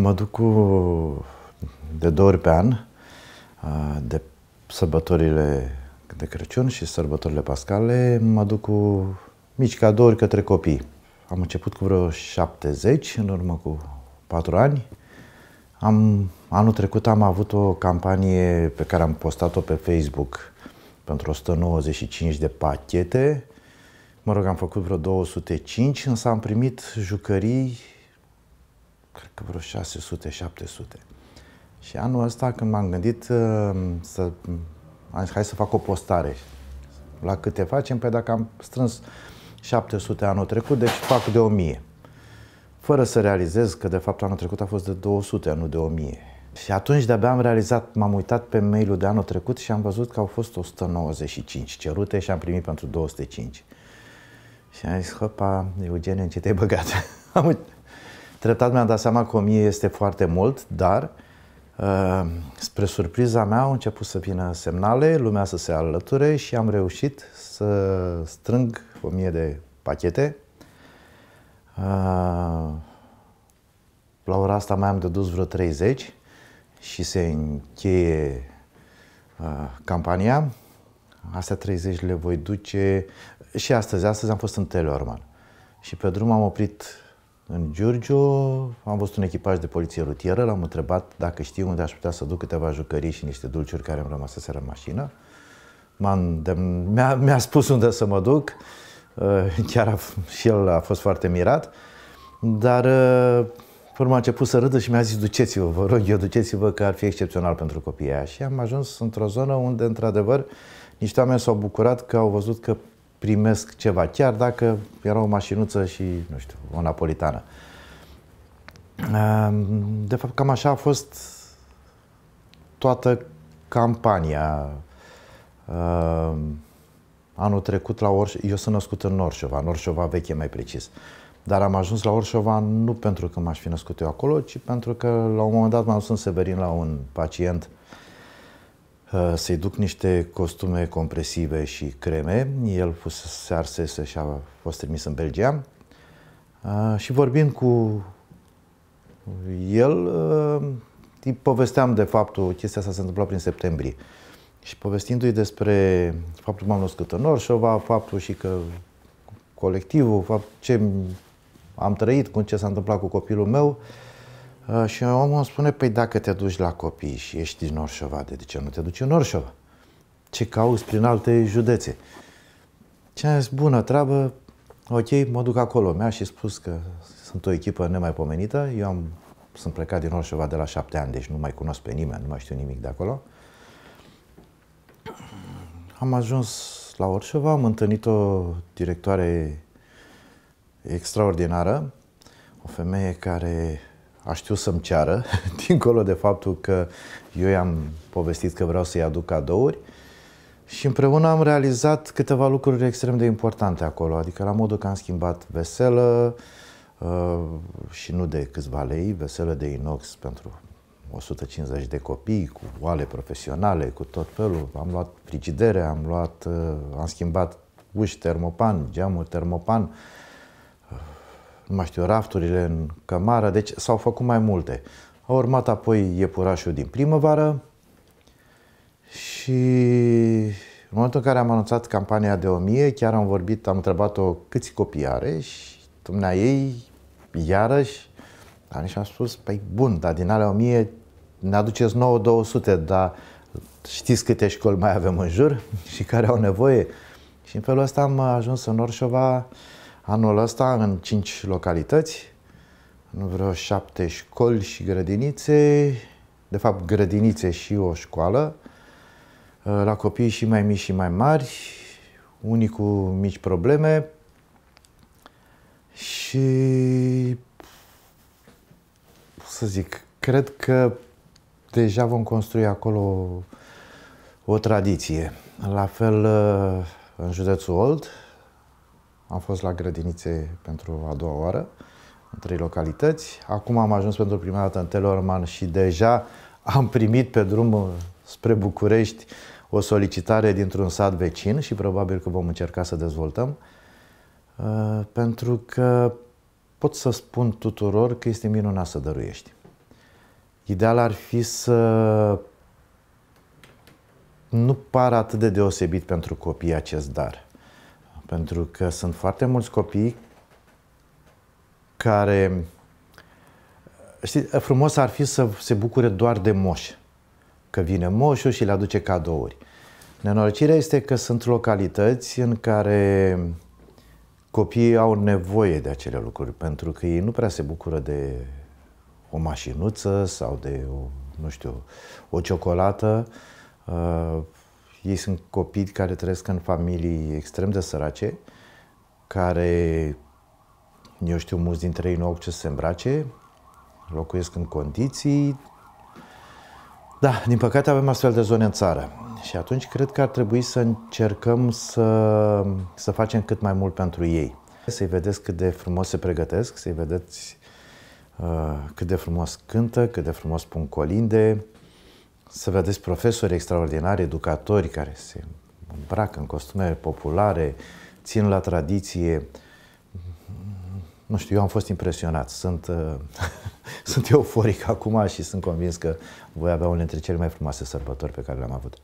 Mă duc cu, de două ori pe an, de sărbătorile de Crăciun și sărbătorile pascale, mă duc cu mici cadouri către copii. Am început cu vreo 70, în urmă cu 4 ani. Am, anul trecut am avut o campanie pe care am postat-o pe Facebook pentru 195 de pachete. Mă rog, am făcut vreo 205, însă am primit jucării cred că vreo 600-700. Și anul ăsta când m-am gândit uh, să, mm, am zis, hai să fac o postare la câte facem, pe păi dacă am strâns 700 anul trecut, deci fac de 1000. Fără să realizez că de fapt anul trecut a fost de 200, nu de 1000. Și atunci de-abia am realizat, m-am uitat pe mailul de anul trecut și am văzut că au fost 195 cerute și am primit pentru 205. Și am zis, hopa, Eugeniu, în ce te-ai băgat? Treptat mi-am dat seama că 1000 este foarte mult, dar uh, spre surpriza mea au început să vină semnale, lumea să se alăture și am reușit să strâng 1000 de pachete. Uh, la ora asta mai am de dus vreo 30 și se încheie uh, campania. Astea 30 le voi duce și astăzi. Astăzi am fost în Teleorman și pe drum am oprit în Giurgiu, am văzut un echipaj de poliție rutieră, l-am întrebat dacă știu unde aș putea să duc câteva jucării și niște dulciuri care îmi rămăseseră în mașină. mi-a, mi-a spus unde să mă duc, eh, chiar a, și el a fost foarte mirat, dar eh, pe urmă a început să râdă și mi-a zis duceți-vă, vă rog eu, duceți-vă că ar fi excepțional pentru copiii aia. Și am ajuns într-o zonă unde, într-adevăr, niște oameni s-au bucurat că au văzut că primesc ceva, chiar dacă era o mașinuță și, nu știu, o napolitană. Ehm, de fapt, cam așa a fost toată campania. Ehm, anul trecut la Orșova, eu sunt născut în Orșova, în Orșova veche mai precis. Dar am ajuns la Orșova nu pentru că m-aș fi născut eu acolo, ci pentru că la un moment dat m-am dus în Severin la un pacient uh, să-i duc niște costume compresive și creme. El fusese arsese și a fost trimis în Belgia. Și vorbind cu el, ă, îi povesteam de faptul, chestia asta se întâmplat prin septembrie. Și povestindu-i despre faptul că m-am născut în Orșova, faptul și că colectivul, fapt ce am trăit, cum ce s-a întâmplat cu copilul meu, uh, Uh, și omul îmi spune, păi dacă te duci la copii și ești din Orșova, de ce nu te duci în Orșova? Ce cauți prin alte județe? Ce am zis, bună treabă, ok, mă duc acolo. Mi-a și spus că sunt o echipă nemaipomenită. Eu am, sunt plecat din Orșova de la șapte ani, deci nu mai cunosc pe nimeni, nu mai știu nimic de acolo. Am ajuns la Orșova, am întâlnit o directoare extraordinară, o femeie care a știut să-mi ceară, dincolo de faptul că eu i-am povestit că vreau să-i aduc cadouri și împreună am realizat câteva lucruri extrem de importante acolo, adică la modul că am schimbat veselă uh, și nu de câțiva lei, veselă de inox pentru 150 de copii, cu oale profesionale, cu tot felul. Am luat frigidere, am luat, uh, am schimbat uși termopan, geamul termopan, uh, nu mai știu, rafturile în Cămară, deci s-au făcut mai multe. A urmat apoi iepurașul din primăvară și în momentul în care am anunțat campania de 1000, chiar am vorbit, am întrebat-o câți copii are și dumnea ei, iarăși, dar și am spus, păi bun, dar din alea 1000 ne aduceți 9-200, dar știți câte școli mai avem în jur și care au nevoie. Și în felul ăsta am ajuns în Orșova Anul ăsta, în 5 localități, în vreo 7 școli și grădinițe, de fapt grădinițe și o școală, uh, la copii și mai mici și mai mari, unii cu mici probleme și să zic, cred că deja vom construi acolo o tradiție. La fel uh, în județul Old, am fost la grădinițe pentru a doua oară, în trei localități. Acum am ajuns pentru prima dată în Telorman și deja am primit pe drum spre București o solicitare dintr-un sat vecin și probabil că vom încerca să dezvoltăm, uh, pentru că pot să spun tuturor că este minunat să dăruiești. Ideal ar fi să nu pară atât de deosebit pentru copii acest dar. Pentru că sunt foarte mulți copii care, știi, frumos ar fi să se bucure doar de moș. Că vine moșul și le aduce cadouri. Nenorocirea este că sunt localități în care copiii au nevoie de acele lucruri, pentru că ei nu prea se bucură de o mașinuță sau de, o, nu știu, o ciocolată. Uh, ei sunt copii care trăiesc în familii extrem de sărace, care, eu știu, mulți dintre ei nu au ce să se îmbrace, locuiesc în condiții. Da, din păcate avem astfel de zone în țară. Și atunci cred că ar trebui să încercăm să, să facem cât mai mult pentru ei. Să-i vedeți cât de frumos se pregătesc, să-i vedeți uh, cât de frumos cântă, cât de frumos pun colinde, să vedeți profesori extraordinari, educatori care se îmbracă în costume populare, țin la tradiție. Nu știu, eu am fost impresionat. Sunt, uh, sunt euforic acum și sunt convins că voi avea unul dintre cele mai frumoase sărbători pe care le-am avut.